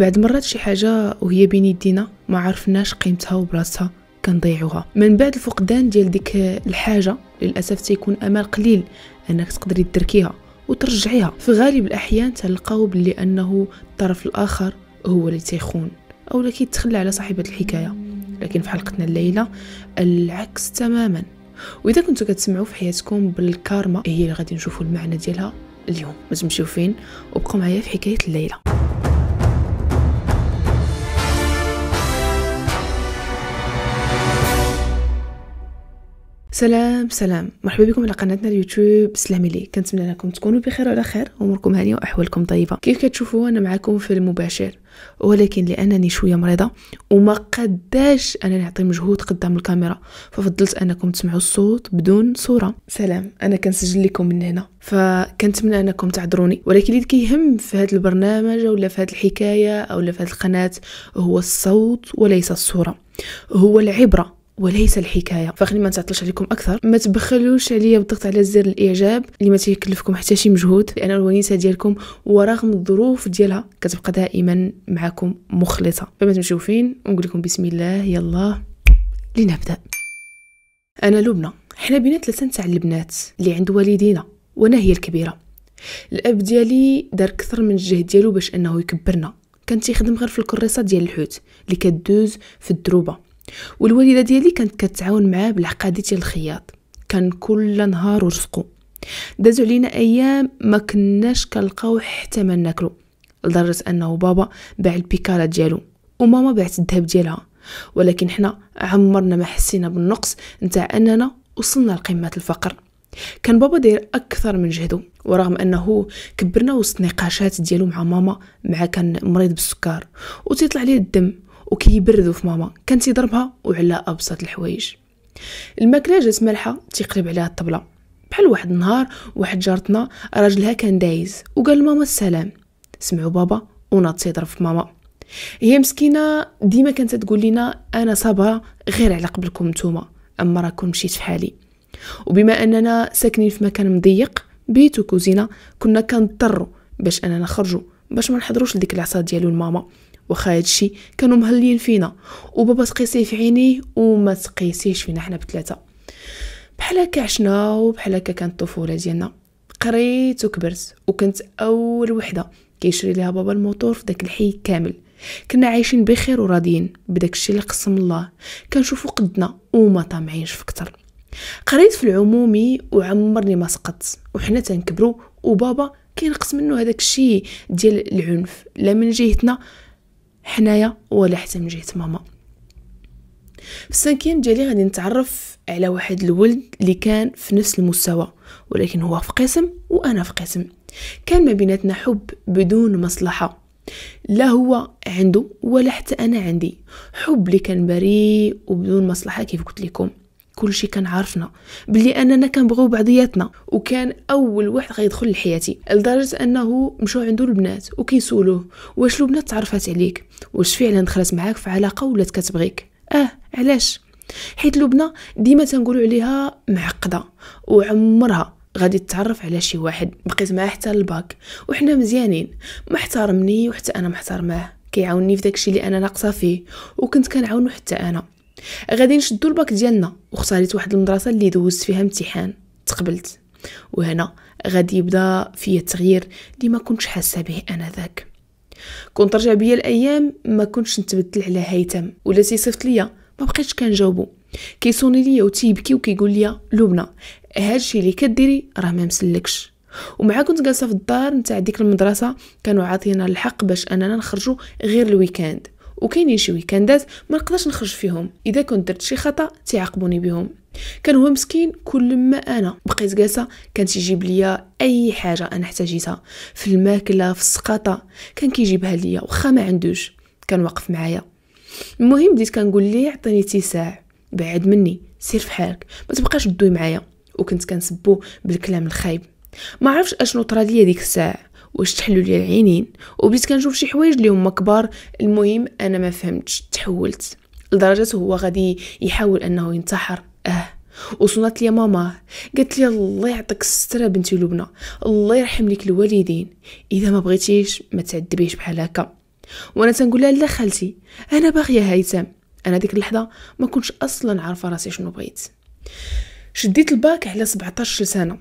بعد مرات شي حاجه وهي بين يدينا ما عرفناش قيمتها وبلاصتها كنضيعوها من بعد الفقدان ديال ديك الحاجه للاسف تيكون امل قليل انك تقدري تركيها وترجعيها في غالب الاحيان تلقاو بلي انه الطرف الاخر هو اللي تيخون او اللي كيتخلى على صاحبه الحكايه لكن في حلقتنا الليله العكس تماما واذا كنتو كتسمعوا في حياتكم بالكارما هي اللي غادي نشوفوا المعنى ديالها اليوم ما تمشيو فين وبقوا معايا في حكايه الليله سلام سلام مرحبا بكم على قناتنا اليوتيوب سلامي لي كنتمنى انكم تكونوا بخير وعلى خير اموركم هانيه واحوالكم طيبه كيف كتشوفوا انا معكم في المباشر ولكن لانني شويه مريضه وما قداش انا نعطي مجهود قدام الكاميرا ففضلت انكم تسمعوا الصوت بدون صوره سلام انا كنسجل لكم من هنا فكنتمنى انكم تعذروني ولكن اللي كيهم في هذا البرنامج ولا في هذه الحكايه او في هذه القناه هو الصوت وليس الصوره هو العبره وليس الحكايه فخلي ما نتعطلش عليكم اكثر ما تبخلوش عليا بالضغط على زر الاعجاب اللي ما تيكلفكم حتى شي مجهود لان الونيسه ديالكم ورغم الظروف ديالها كتبقى دائما معكم مخلصه فما تمشيو فين ونقول لكم بسم الله يلا لنبدا انا لبنى حنا بينا ثلاثه تاع البنات اللي عند والدينا وانا هي الكبيره الاب ديالي دار كثر من الجهد ديالو باش انه يكبرنا كان تيخدم غير في الكريصه ديال الحوت اللي كدوز في الدروبه والوالده ديالي كانت كتعاون معاه بالعقادي ديال الخياط كان كل نهار ورزقو دازو علينا ايام ما كناش كنلقاو حتى ما ناكلو لدرجه انه بابا باع البيكالا ديالو وماما باعت الذهب ديالها ولكن حنا عمرنا ما حسينا بالنقص نتاع اننا وصلنا لقمه الفقر كان بابا داير اكثر من جهدو ورغم انه كبرنا وسط نقاشات ديالو مع ماما مع كان مريض بالسكر وتيطلع ليه الدم وكيبردوا في ماما كان تيضربها وعلى ابسط الحوايج الماكله جات مالحه تيقلب عليها الطبله بحال واحد النهار واحد جارتنا راجلها كان دايز وقال لماما السلام سمعوا بابا وناض تيضرب في ماما هي مسكينه ديما كانت تقول لنا انا صابره غير على قبلكم نتوما اما راكم مشيت في حالي وبما اننا ساكنين في مكان مضيق بيت وكوزينه كنا كنضطروا باش اننا نخرجوا باش ما نحضروش لديك العصا ديالو لماما واخا هادشي كانوا مهلين فينا وبابا تقيسيه في عينيه وما تقيسيش فينا حنا بثلاثه بحال هكا عشنا وبحال هكا كانت الطفوله ديالنا قريت وكبرت وكنت اول وحده كيشري ليها بابا الموتور في داك الحي كامل كنا عايشين بخير وراضيين بداك الشيء اللي قسم الله كنشوفو قدنا وما طامعينش في كتر قريت في العمومي وعمرني ما سقطت وحنا تنكبروا وبابا كينقص منه هذاك الشيء ديال العنف لا من جهتنا حنايا ولا حتى من جهه ماما في السنكيم ديالي غادي نتعرف على واحد الولد اللي كان في نفس المستوى ولكن هو في قسم وانا في قسم كان ما بيناتنا حب بدون مصلحه لا هو عنده ولا حتى انا عندي حب اللي كان بريء وبدون مصلحه كيف قلت لكم كلشي كان عارفنا بلي اننا بغو بعضياتنا وكان اول واحد غيدخل لحياتي لدرجه انه مشاو عندو البنات وكيسولوه واش البنات تعرفات عليك واش فعلا دخلت معاك في علاقه ولات كتبغيك اه علاش حيت لبنى ديما تنقولوا عليها معقده وعمرها غادي تتعرف على شي واحد بقيت معاه حتى الباك وحنا مزيانين محترمني وحتى انا محترماه كيعاوني في داكشي اللي انا ناقصه فيه وكنت كنعاونو حتى انا غادي نشدو الباك ديالنا واختاريت واحد المدرسه اللي دوزت فيها امتحان تقبلت وهنا غادي يبدا فيا التغيير اللي ما كنتش حاسه به انا ذاك كنت رجع بيا الايام ما كنتش نتبدل على هيثم ولا تيصيفط ليا ما بقيتش كنجاوبو كيصوني ليا وتيبكي وكيقول ليا لبنى هادشي اللي كديري راه ما مسلكش ومع كنت جالسه في الدار نتاع ديك المدرسه كانوا عاطينا الحق باش اننا نخرجوا غير الويكاند وكاينين شي ويكاندات ما نقدرش نخرج فيهم اذا كنت درت شي خطا تعاقبوني بهم كان هو مسكين كل ما انا بقيت جالسه كان تيجيب ليا اي حاجه انا احتاجيتها في الماكله في السقاطه كان كيجيبها ليا واخا ما عندوش كان واقف معايا المهم بديت كنقول ليه عطيني ساع بعد مني سير في حالك ما تبقاش دوي معايا وكنت كنسبو بالكلام الخايب ما عرفش اشنو طرا ليا ديك الساعه واش تحلوا لي العينين وبديت كنشوف شي حوايج اللي هما كبار المهم انا ما فهمتش تحولت لدرجه هو غادي يحاول انه ينتحر اه وصلت لي ماما قالت لي الله يعطيك الستره بنتي لبنى الله يرحم لك الوالدين اذا ما بغيتيش ما تعذبيش بحال هكا وانا تنقول لها لا خالتي انا باغيه هيثم انا ديك اللحظه ما كنتش اصلا عارفه راسي شنو بغيت شديت الباك على 17 سنه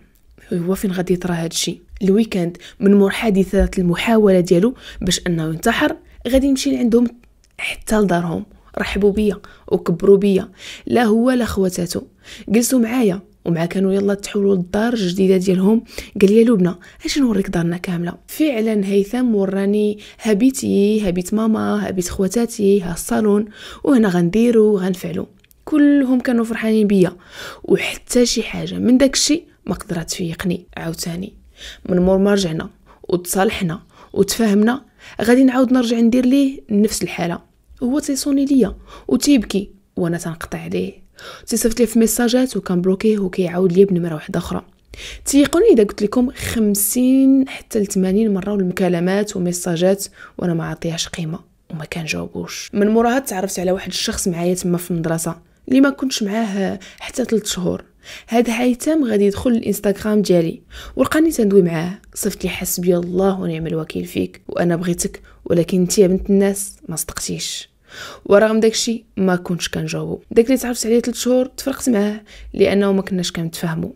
هو فين غادي يطرى هادشي الويكاند من مور حادثة المحاولة ديالو باش انه ينتحر غادي نمشي لعندهم حتى لدارهم رحبوا بيا وكبروا بيا لا هو لا خواتاتو جلسوا معايا ومع كانوا يلا تحولوا للدار الجديده ديالهم قال لي لبنى اش نوريك دارنا كامله فعلا هيثم وراني هبيتي هبيت ماما هبيت خواتاتي ها الصالون وهنا غنديرو غنفعلو كلهم كانوا فرحانين بيا وحتى شي حاجه من داكشي ما قدرت تفيقني عاوتاني من مور ما رجعنا وتصالحنا وتفاهمنا غادي نعاود نرجع ندير ليه نفس الحاله هو تيصوني ليا وتيبكي وانا تنقطع عليه تيصيفط لي في ميساجات وكنبلوكيه وكيعاود ليا بنمره واحده اخرى تيقوني اذا قلت لكم خمسين حتى ل مره والمكالمات وميساجات وانا ما عطيهاش قيمه وما جاوبوش من موراها تعرفت على واحد الشخص معايا تما في المدرسه اللي ما كنتش معاه حتى 3 شهور هاد هيثم غادي يدخل الانستغرام ديالي ولقاني تندوي معاه صفت لي حسبي الله ونعم الوكيل فيك وانا بغيتك ولكن انت يا بنت الناس ما صدقتيش ورغم داكشي ما كنتش كنجاوبو داك اللي تعرفت عليه 3 شهور تفرقت معاه لانه ما كناش كنتفاهمو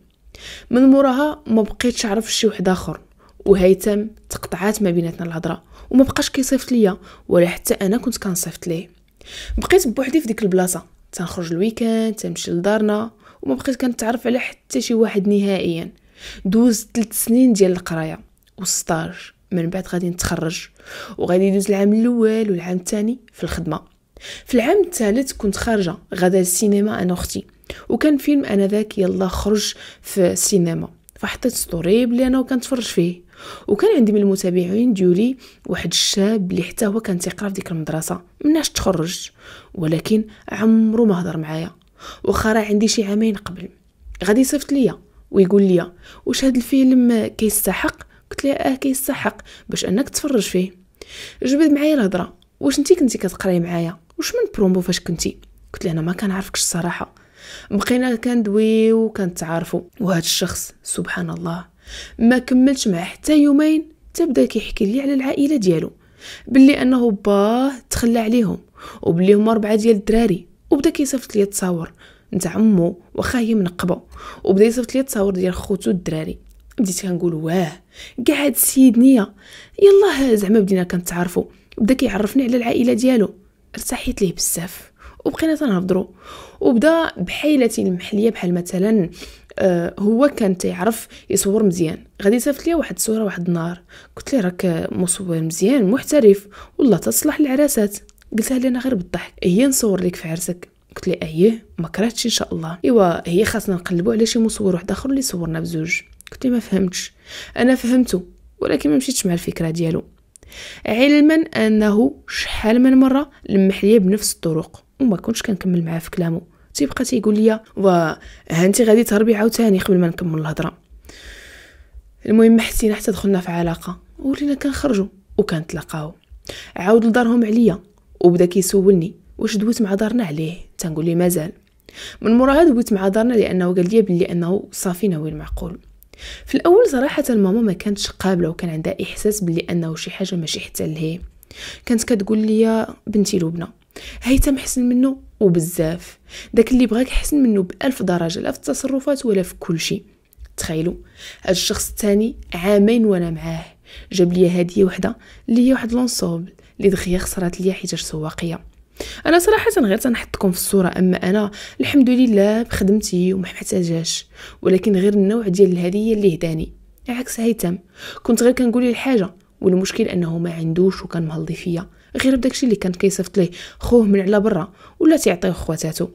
من موراها ما بقيتش عرف شي واحد اخر وهيثم تقطعات ما بيناتنا الهضره وما بقاش كيصيفط ليا ولا حتى انا كنت كنصيفط ليه بقيت بوحدي في ديك البلاصه تنخرج الويكاند تنمشي لدارنا وما بقيت كنتعرف على حتى شي واحد نهائيا دوز ثلاث سنين ديال القرايه وستاج من بعد غادي نتخرج وغادي ندوز العام الاول والعام الثاني في الخدمه في العام الثالث كنت خارجه غدا السينما انا اختي وكان فيلم انا ذاك يلا خرج في السينما فحطيت ستوري بلي انا وكنتفرج فيه وكان عندي من المتابعين ديولي واحد الشاب اللي حتى هو كان تيقرا في ديك المدرسه مناش تخرج ولكن عمرو ما هضر معايا واخا راه عندي شي عامين قبل غادي يصيفط ليا ويقول ليا واش هاد الفيلم كيستحق قلت ليه اه كيستحق باش انك تفرج فيه جبد معايا الهضره واش انت كنتي كتقراي معايا واش من برومبو فاش كنتي قلت له انا ما كنعرفكش الصراحه بقينا كندويو وكنتعارفو وهذا الشخص سبحان الله ما كملتش معاه حتى يومين تبدا كيحكي لي على العائله ديالو باللي انه باه تخلى عليهم وبلي هما ربعه ديال الدراري وبدا كيصيفط لي تصاور نتاع عمو هي منقبه وبدا يصيفط لي تصاور ديال خوتو الدراري بديت كنقول واه كاع هاد السيد نيه يلاه زعما بدينا كنتعرفوا بدا كيعرفني على العائله ديالو ارتحيت ليه بزاف وبقينا تنهضروا وبدا بحيلة المحليه بحال مثلا آه هو كان تيعرف يصور مزيان غادي يصيفط ليا واحد الصوره واحد النهار قلت ليه راك مصور مزيان محترف والله تصلح العراسات قلتها لي انا غير بالضحك هي نصور لك في عرسك قلت لي اييه ما كرهتش ان شاء الله ايوا هي خاصنا نقلبوا على شي مصور واحد اخر اللي صورنا بزوج قلت لي ما فهمتش انا فهمته ولكن ما مشيتش مع الفكره ديالو علما انه شحال من مره لمح ليا بنفس الطرق وما كنتش كنكمل معاه في كلامه تيبقى تيقول لي وها انت غادي تهربي عاوتاني قبل ما نكمل الهضره المهم حسينا حتى دخلنا في علاقه ولينا كنخرجوا وكنتلاقاو عاود لدارهم عليا وبدا كيسولني واش دويت مع دارنا عليه تنقول لي مازال من موراها دويت مع دارنا لانه قال لي بلي انه صافي ناوي المعقول في الاول صراحه ماما ما كانتش قابله وكان عندها احساس بلي انه شي حاجه ماشي حتى لهيه كانت كتقول لي بنتي لبنى هيثم حسن منه وبزاف داك اللي بغاك حسن منه بألف درجه لا في التصرفات ولا في كل شيء تخيلوا هاد الشخص الثاني عامين وانا معاه جاب لي هديه وحده اللي هي واحد لونسوبل اللي دخيا خسرات ليا حيت سواقيه انا صراحه غير تنحطكم في الصوره اما انا الحمد لله بخدمتي ومحتاجاش ولكن غير النوع ديال الهديه اللي هداني عكس هيثم كنت غير كنقول الحاجه والمشكل انه ما عندوش وكان مهلي فيا غير بداكشي اللي كان كيصيفط ليه خوه من على برا ولا تيعطيه خواتاتو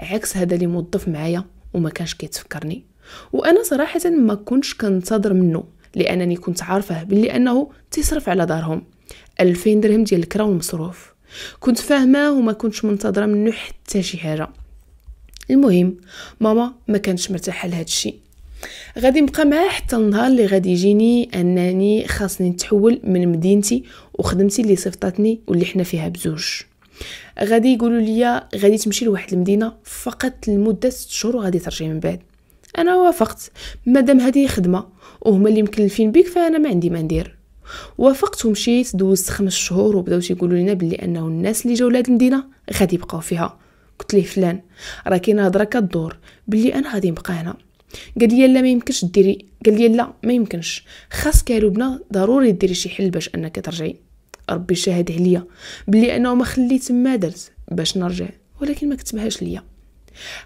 عكس هذا اللي موظف معايا وما كانش كيتفكرني وانا صراحه ما كنتش كنتظر منه لانني كنت عارفه بلي انه تيصرف على دارهم 2000 درهم ديال الكرا والمصروف كنت فاهمه وما كنتش منتظره منه حتى شي حاجه المهم ماما ما كانتش مرتاحه لهذا الشيء غادي نبقى معاه حتى النهار اللي غادي يجيني انني خاصني نتحول من مدينتي وخدمتي اللي صيفطاتني واللي حنا فيها بزوج غادي يقولوا لي غادي تمشي لواحد المدينه فقط لمده 6 شهور وغادي ترجعي من بعد انا وافقت مادام هذه خدمه وهما اللي مكلفين بك فانا ما عندي ما ندير وافقت ومشيت دوزت خمس شهور وبداو تيقولوا لنا بلي انه الناس اللي جاو لهاد المدينه غادي يبقاو فيها قلت ليه فلان راه كاينه هضره كدور بلي انا غادي نبقى هنا قال لي لا ما يمكنش ديري قال لي لا ما يمكنش خاصك يا لبنى ضروري ديري شي حل باش انك ترجعي ربي شاهد عليا بلي انا ما خليت ما درت باش نرجع ولكن ما كتبهاش ليا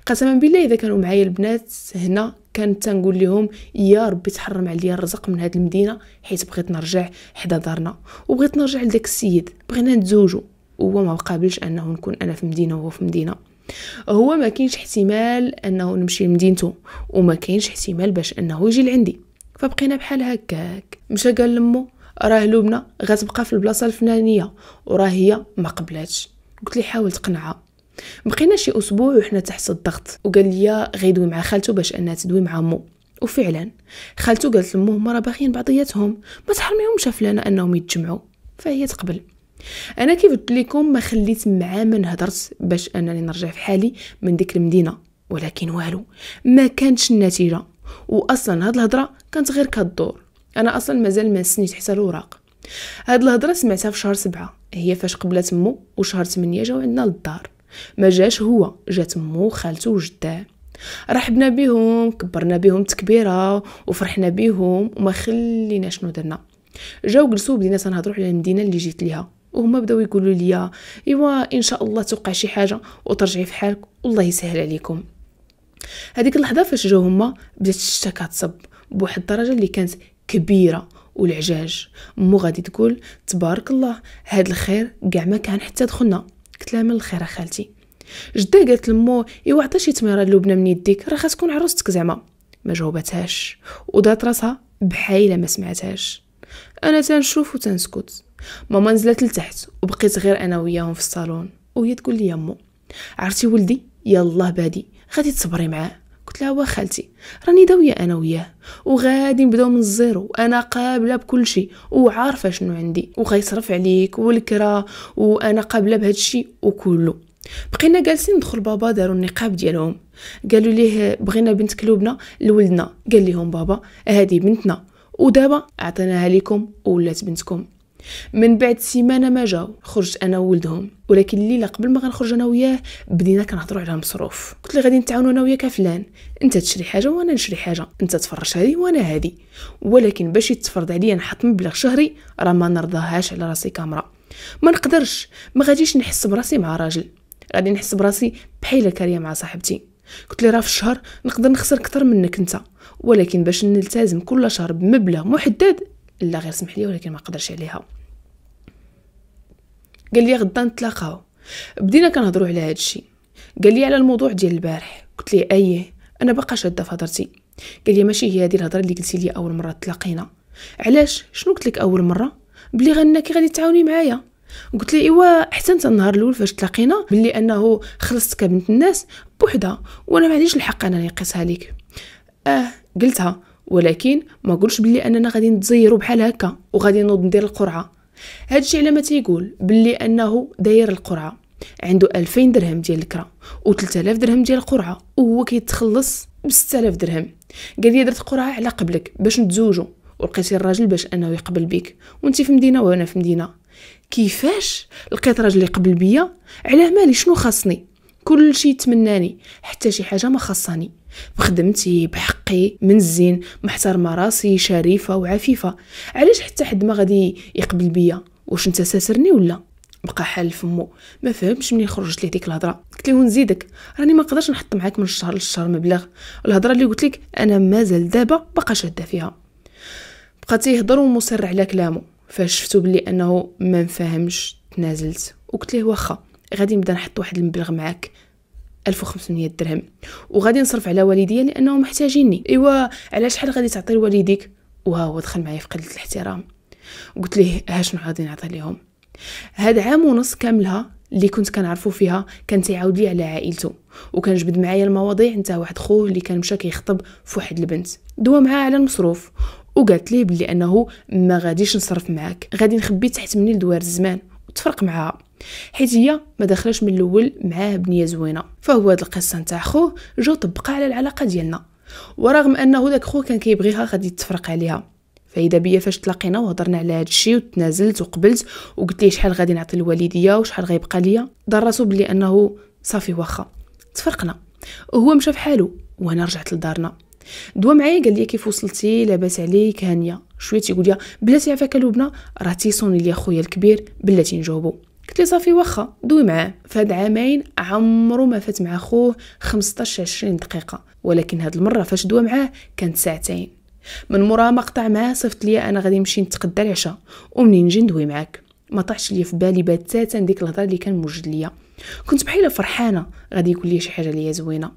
قسما بالله اذا كانوا معايا البنات هنا كانت تنقول لهم يا ربي تحرم عليا الرزق من هاد المدينه حيت بغيت نرجع حدا دارنا وبغيت نرجع لذاك السيد بغينا نتزوجوا وهو ما قابلش انه نكون انا في مدينه وهو في مدينه هو ما كاينش احتمال انه نمشي لمدينته وما كاينش احتمال باش انه يجي لعندي فبقينا بحال هكاك مشى قال لمو راه لبنى غتبقى في البلاصه الفلانيه وراه هي ما قبلاتش قلت لي حاول تقنعها بقينا شي اسبوع وحنا تحت الضغط وقال لي غيدوي مع خالته باش انها تدوي مع مو وفعلا خالته قالت لمو هما راه باغيين بعضياتهم ما تحرميهمش فلانه انهم يتجمعوا فهي تقبل انا كيف قلت لكم ما خليت مع من هدرت باش انني نرجع في حالي من ديك المدينه ولكن والو ما كانش النتيجه واصلا هاد الهضره كانت غير كدور انا اصلا مازال ما سنيت حتى الوراق هاد الهضره سمعتها في شهر سبعة هي فاش قبلت مو وشهر 8 جاو عندنا للدار ما جاش هو جات مو خالته وجداه رحبنا بهم كبرنا بهم تكبيره وفرحنا بهم وما خليناش شنو درنا جاو جلسوا بدينا تنهضروا على المدينه اللي جيت ليها وهما بداو يقولوا لي ايوا ان شاء الله توقع شي حاجه وترجعي في حالك والله يسهل عليكم هذيك اللحظه فاش جاو هما بدات الشتا كتصب بواحد الدرجه اللي كانت كبيره والعجاج مو غادي تقول تبارك الله هاد الخير كاع ما كان حتى دخلنا قلت لها من الخير خالتي جدا قالت لمو ايوا عطي شي تميره اللبنه من يديك راه خاص تكون عروستك زعما ما جاوبتهاش ودات راسها بحايله ما سمعتهاش انا تنشوف وتنسكت ماما نزلت لتحت وبقيت غير انا وياهم في الصالون وهي تقول لي يمو عرفتي ولدي يلا بادي غادي تصبري معاه قلت لها خالتي راني داويه انا وياه وغادي نبداو من الزيرو انا قابله بكل شيء وعارفه شنو عندي وغيصرف عليك والكرا وانا قابله بهذا الشيء وكله بقينا جالسين ندخل بابا داروا النقاب ديالهم قالوا ليه بغينا بنت كلوبنا لولدنا قال لهم بابا هذه بنتنا ودابا عطيناها لكم ولات بنتكم من بعد سيمانه ما جاو خرجت انا وولدهم ولكن الليله قبل ما غنخرج انا وياه بدينا كنهضروا على المصروف قلت لي غادي نتعاونوا انا وياك فلان انت تشري حاجه وانا نشري حاجه انت تفرش هذه وانا هذه ولكن باش يتفرض عليا نحط مبلغ شهري راه ما نرضاهاش على راسي كامره ما نقدرش ما غاديش نحس براسي مع راجل غادي نحس براسي بحال كاريه مع صاحبتي قلت لي راه في الشهر نقدر نخسر اكثر منك انت ولكن باش نلتزم كل شهر بمبلغ محدد لا غير سمح لي ولكن ما قدرش عليها قال لي غدا نتلاقاو بدينا كنهضروا على هذا الشيء قال لي على الموضوع ديال البارح قلت لي ايه انا باقا شاده في هضرتي قال لي ماشي هي هذه الهضره اللي قلتي لي اول مره تلاقينا علاش شنو قلت لك اول مره بلي غنكي غادي تعاوني معايا قلت لي ايوا حتى انت النهار الاول فاش تلاقينا بلي انه خلصتك كبنت الناس بوحدها وانا ما عنديش الحق انا نقيسها لك اه قلتها ولكن ما قلتش بلي اننا غادي نتزيروا بحال هكا وغادي نوض ندير القرعه هذا الشيء لما تيقول باللي انه داير القرعه عنده 2000 درهم ديال الكره و3000 درهم ديال القرعه وهو كيتخلص ب 6000 درهم قال لي درت قرعه على قبلك باش نتزوجوا ولقيتي الراجل باش انه يقبل بيك وانت في مدينه وانا في مدينه كيفاش لقيت راجل يقبل بيا على مالي شنو خاصني كل شيء يتمناني حتى شي حاجه ما خصاني بخدمتي بحقي من الزين محترمه راسي شريفه وعفيفه علاش حتى حد ما غادي يقبل بيا واش انت ساسرني ولا بقى حال فمو ما فهمش مني خرجت ليه ديك الهضره قلت له نزيدك راني ما نقدرش نحط معاك من الشهر للشهر مبلغ الهضره اللي قلت لك انا مازال دابا باقا شاده فيها بقى تيهضر ومصر على كلامه فاش شفتو بلي انه ما نفهمش تنازلت وقلت ليه واخا غادي نبدا نحط واحد المبلغ معاك 1500 درهم وغادي نصرف على والديا لانهم محتاجيني ايوا على شحال غادي تعطي لوالديك وهو دخل معايا في قله الاحترام قلت ليه ها شنو غادي نعطي لهم هاد عام ونص كاملها اللي كنت كنعرفو فيها كان تيعاود لي على عائلته وكنجبد معايا المواضيع نتا واحد خوه اللي كان مشى كيخطب فواحد البنت دوا معاه على المصروف وقالت ليه بلي انه ما غاديش نصرف معاك غادي نخبي تحت مني لدوار الزمان وتفرق معاها حيت هي ما دخلش من الاول معاه بنيه زوينه فهو هاد القصه نتاع خوه جو طبقها على العلاقه ديالنا ورغم انه داك خوه كان كيبغيها غادي يتفرق عليها فاذا بيا فاش تلاقينا وهضرنا على هذا الشيء وتنازلت وقبلت وقلت ليه شحال غادي نعطي الوالديه وشحال غيبقى ليا دار راسو بلي انه صافي واخا تفرقنا وهو مشى فحالو وانا رجعت لدارنا دوا معايا قال لي كيف وصلتي لاباس عليك هانيه شويه تيقول لي بلاتي عفاك لبنى راه تيصوني ليا خويا الكبير بلاتي نجاوبو قلت صافي واخا دوي معاه فهاد عامين عمرو ما فات مع خوه 15 20 دقيقه ولكن هاد المره فاش دوى معاه كانت ساعتين من مورا ما قطع معاه صفت ليا انا غادي نمشي نتقدى العشاء ومنين نجي ندوي معاك ما طاحش ليا في بالي بتاتا ديك الهضره اللي كان موجد ليا كنت بحال فرحانه غادي يقول لي شي حاجه ليا زوينه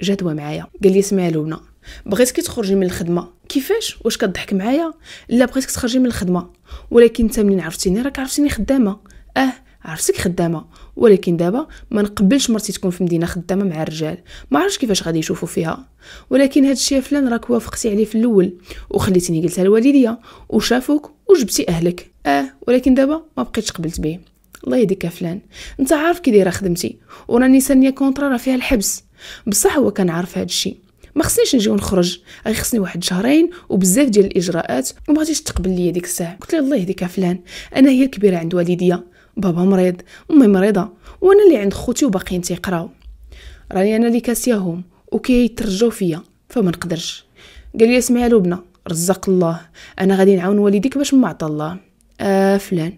جا دوا معايا قال لي اسمعي لونا بغيتك تخرجي من الخدمه كيفاش واش كضحك معايا لا بغيتك تخرجي من الخدمه ولكن انت منين عرفتيني راك عرفتيني خدامه اه عرفتك خدامه ولكن دابا ما نقبلش مرتي تكون في مدينه خدامه مع الرجال ما عرفتش كيفاش غادي يشوفوا فيها ولكن هذا الشيء فلان راك وافقتي عليه في الاول وخليتيني قلتها لوالديا وشافوك وجبتي اهلك اه ولكن دابا ما بقيتش قبلت به الله يهديك فلان انت عارف كي دايره خدمتي وراني سانيه كونطرا راه فيها الحبس بصح هو كان عارف هذا الشيء ما خصنيش نجي ونخرج غير خصني واحد شهرين وبزاف ديال الاجراءات وما غاديش تقبل ليا ديك الساعه قلت له الله يهديك فلان انا هي الكبيره عند والديا بابا مريض امي مريضه وانا اللي عند خوتي وباقيين تيقراو راني انا اللي كاسياهم وكيترجاو فيا فما نقدرش قال لي اسمعي لبنى رزق الله انا غادي نعاون والديك باش ما عطى الله آه فلان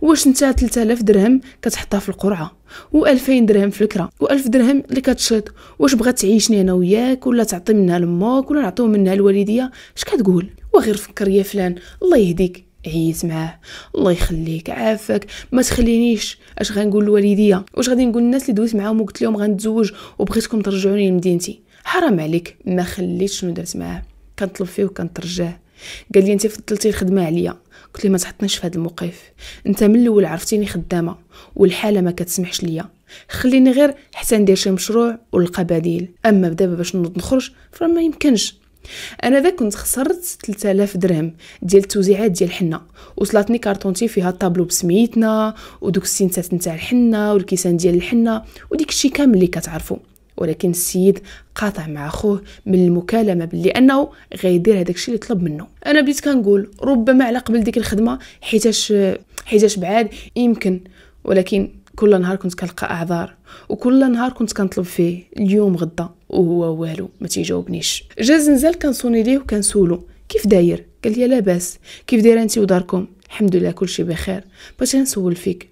واش نتا 3000 درهم كتحطها في القرعه و2000 درهم في الكره و1000 درهم اللي كتشيط واش بغات تعيشني انا وياك ولا تعطي منها لماك ولا نعطيو منها الوالديه اش كتقول وغير فكر يا فلان الله يهديك عييت معاه الله يخليك عافاك ما تخلينيش اش غنقول لوالديا واش غادي نقول للناس اللي دويت معاهم وقلت لهم غنتزوج وبغيتكم ترجعوني لمدينتي حرام عليك ما خليتش شنو درت معاه كنطلب فيه وكنترجاه قال لي انت فضلتي الخدمه عليا قلت لي ما تحطنيش في هذا الموقف انت من الاول عرفتيني خدامه والحاله ما كتسمحش ليا خليني غير حتى ندير شي مشروع ونلقى بديل اما بدابا باش نوض نخرج فراه يمكنش انا ذا كنت خسرت 3000 درهم ديال التوزيعات ديال الحنه وصلاتني كارطونتي فيها الطابلو بسميتنا ودوك السينتات نتاع الحنه والكيسان ديال الحنه وديك الشيء كامل اللي كتعرفوا ولكن السيد قاطع مع اخوه من المكالمه بلي انه غيدير هذاك الشيء اللي طلب منه انا بديت كنقول ربما على قبل ديك الخدمه حيتاش حيتاش بعاد يمكن ولكن كل نهار كنت كنلقى اعذار وكل نهار كنت كنطلب فيه اليوم غدا وهو والو ما تيجاوبنيش جا زنزال كنصوني ليه وكنسولو كيف داير قال لي لاباس كيف دايره انت وداركم الحمد لله كلشي بخير باش نسول فيك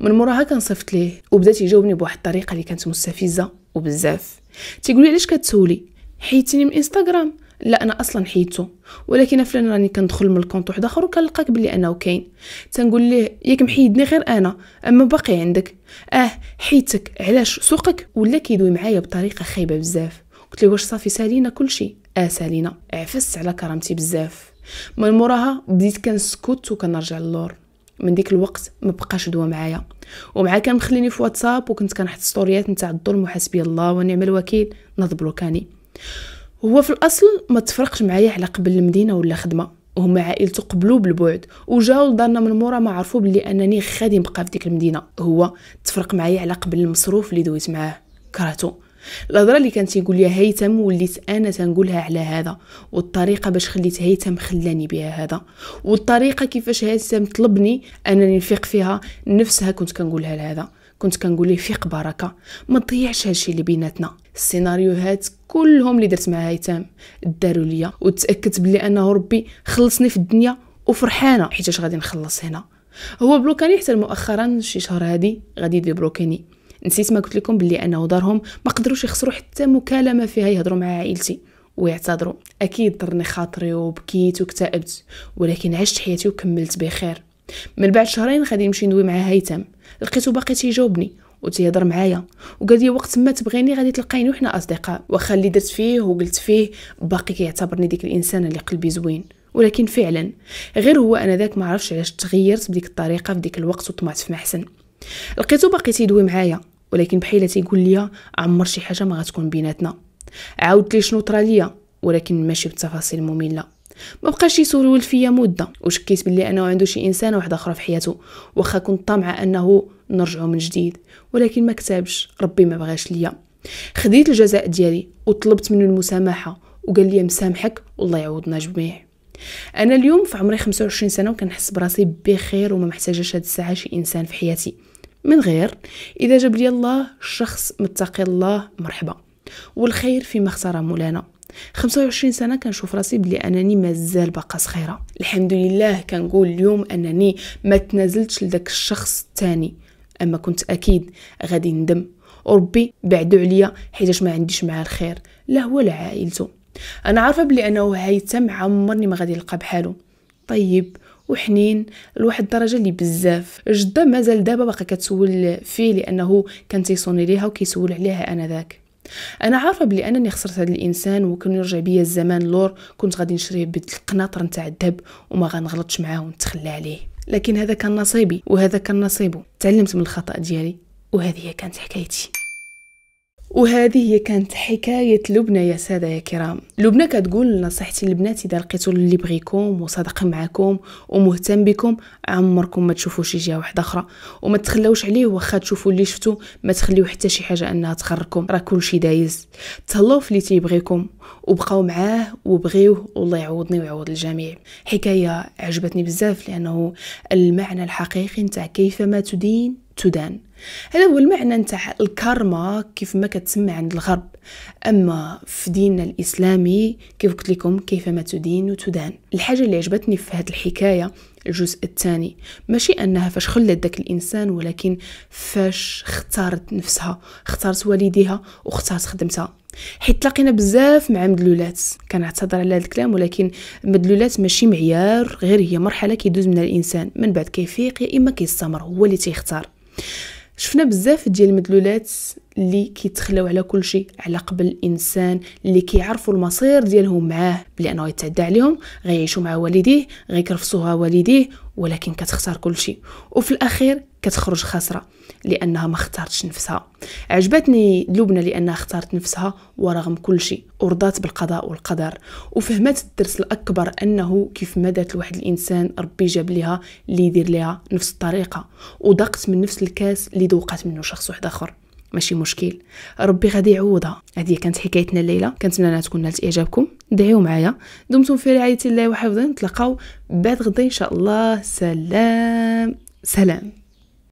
من موراها كنصيفط ليه وبدا تيجاوبني بواحد الطريقه اللي كانت مستفزه وبزاف تيقول لي علاش كتسولي حيتيني من انستغرام لا انا اصلا حيدته ولكن فلان راني كندخل من الكونط واحد اخر وكنلقاك بلي انه كاين تنقول ليه ياك محيدني غير انا اما باقي عندك اه حيدتك علاش سوقك ولا كيدوي معايا بطريقه خايبه بزاف قلت ليه واش صافي سالينا كلشي اه سالينا عفست على كرامتي بزاف من موراها بديت كنسكت وكنرجع للور من ديك الوقت ما بقاش دوا معايا ومعاه كان مخليني في واتساب وكنت كنحط ستوريات نتاع الظلم وحسبي الله ونعم الوكيل ناض بلوكاني هو في الاصل ما تفرقش معايا على قبل المدينه ولا خدمه هما عائلته قبلوا بالبعد وجاو لدارنا من مورا ما عرفوا بلي انني خادم نبقى في ديك المدينه هو تفرق معايا على قبل المصروف اللي دويت معاه كرهته الهضره اللي كان يقول لي هيثم وليت انا تنقولها على هذا والطريقه باش خليت هيثم خلاني بها هذا والطريقه كيفاش هيثم طلبني انني نفيق فيها نفسها كنت كنقولها لهذا كنت كنقول ليه فيق بركه ما تضيعش هادشي اللي بيناتنا السيناريوهات كلهم اللي درت مع هيثم داروا ليا وتاكدت بلي انه ربي خلصني في الدنيا وفرحانه حيتاش غادي نخلص هنا هو بلوكاني حتى مؤخرا شي شهر هادي غادي يدير بلوكاني نسيت ما قلت لكم بلي انه دارهم ما قدروش يخسروا حتى مكالمه فيها يهضروا مع عائلتي ويعتذروا اكيد ضرني خاطري وبكيت وكتابت ولكن عشت حياتي وكملت بخير من بعد شهرين غادي نمشي ندوي مع هيثم لقيتو باقي تيجاوبني وتيهضر معايا وقال لي وقت ما تبغيني غادي تلقيني وحنا اصدقاء واخا اللي درت فيه وقلت فيه باقي كيعتبرني ديك الانسانه اللي قلبي زوين ولكن فعلا غير هو انا ذاك ما عرفش علاش تغيرت بديك الطريقه في ديك الوقت وطمعت في محسن لقيتو باقي تيدوي معايا ولكن بحال تيقول لي عمر شي حاجه ما غتكون بيناتنا عاودت لي شنو طرا ولكن ماشي بتفاصيل ممله ما بقاش يسول فيا مده وشكيت بلي انه عنده شي انسانه واحد اخرى في حياته واخا كنت طامعه انه نرجعو من جديد ولكن ما كتبش ربي ما بغاش ليا خديت الجزاء ديالي وطلبت منه المسامحه وقال لي مسامحك والله يعوضنا جميع انا اليوم في عمري 25 سنه وكنحس براسي بخير وما محتاجاش هاد الساعه شي انسان في حياتي من غير اذا جاب لي الله شخص متقي الله مرحبا والخير فيما اختار مولانا 25 سنه كنشوف راسي بلي انني مازال باقا صغيره الحمد لله كنقول اليوم انني ما تنازلتش لداك الشخص الثاني اما كنت اكيد غادي ندم وربي بعدو عليا حيتاش ما عنديش معاه الخير لا هو لا عائلته انا عارفه بلي انه هيثم عمرني ما غادي نلقى بحالو طيب وحنين لواحد الدرجه اللي بزاف جده مازال دابا باقا كتسول فيه لانه كان تيصوني ليها وكيسول عليها انا ذاك انا عارفه بلي انني خسرت هذا الانسان وكان يرجع بيا الزمان لور كنت غادي نشريه بالقناطر نتاع الذهب وما غنغلطش معاه ونتخلى عليه لكن هذا كان نصيبي وهذا كان نصيبه تعلمت من الخطا ديالي وهذه كانت حكايتي وهذه هي كانت حكاية لبنى يا سادة يا كرام لبنى كتقول نصيحتي للبنات إذا لقيتوا اللي بغيكم وصادق معكم ومهتم بكم عمركم ما تشوفوا شي جهة واحدة أخرى وما تخلوش عليه واخا تشوفوا اللي شفتو ما تخليو حتى شي حاجة أنها تخركم راه كلشي دايز تهلاو في اللي تيبغيكم وبقاو معاه وبغيوه والله يعوضني ويعوض الجميع حكاية عجبتني بزاف لأنه المعنى الحقيقي نتاع كيفما تدين تدان هذا هو المعنى نتاع الكارما كيف ما كتسمى عند الغرب اما في ديننا الاسلامي كيف قلت لكم كيفما تدين تدان الحاجه اللي عجبتني في هذه الحكايه الجزء الثاني ماشي انها فاش خلت داك الانسان ولكن فاش اختارت نفسها اختارت والديها واختارت خدمتها حيت تلاقينا بزاف مع مدلولات كنعتذر على هذا الكلام ولكن المدلولات ماشي معيار غير هي مرحله كيدوز منها الانسان من بعد كيفيق يا اما كيستمر هو اللي تيختار شفنا بزاف ديال المدلولات اللي كيتخلاو على كل شيء على قبل الانسان اللي كيعرفوا المصير ديالهم معاه بلي انه يتعدى عليهم غيعيشوا مع والديه غيكرفسوها والديه ولكن كتختار كل شيء وفي الاخير كتخرج خاسره لانها ما اختارتش نفسها عجبتني لبنى لانها اختارت نفسها ورغم كل شيء ورضات بالقضاء والقدر وفهمت الدرس الاكبر انه كيف ما دات لواحد الانسان ربي جاب ليها اللي يدير ليها نفس الطريقه وضقت من نفس الكاس اللي ذوقات منه شخص واحد اخر ماشي مشكل ربي غادي يعوضها هذه كانت حكايتنا الليله كنتمنى انها تكون نالت اعجابكم دعيو معايا دمتم في رعايه الله وحفظه نتلاقاو بعد غدا ان شاء الله سلام سلام